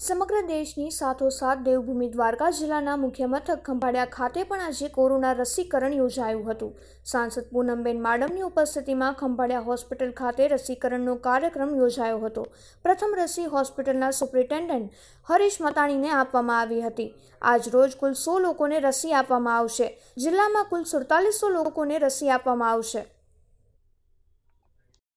સમગ્ર દેશની સાથોસાથ દેવભૂમિ દ્વારકા જિલ્લાના મુખ્ય મથક ખંભાળિયા ખાતે પણ આજે કોરોના રસીકરણ યોજાયું હતું સાંસદ પૂનમબેન માડમની ઉપસ્થિતિમાં ખંભાળિયા હોસ્પિટલ ખાતે રસીકરણનો કાર્યક્રમ યોજાયો હતો પ્રથમ રસી હોસ્પિટલના સુપ્રિન્ટેન્ડન્ટ હરીશ મતાણીને આપવામાં આવી હતી આજ રોજ કુલ સો લોકોને રસી આપવામાં આવશે જિલ્લામાં કુલ સુડતાલીસો લોકોને રસી આપવામાં આવશે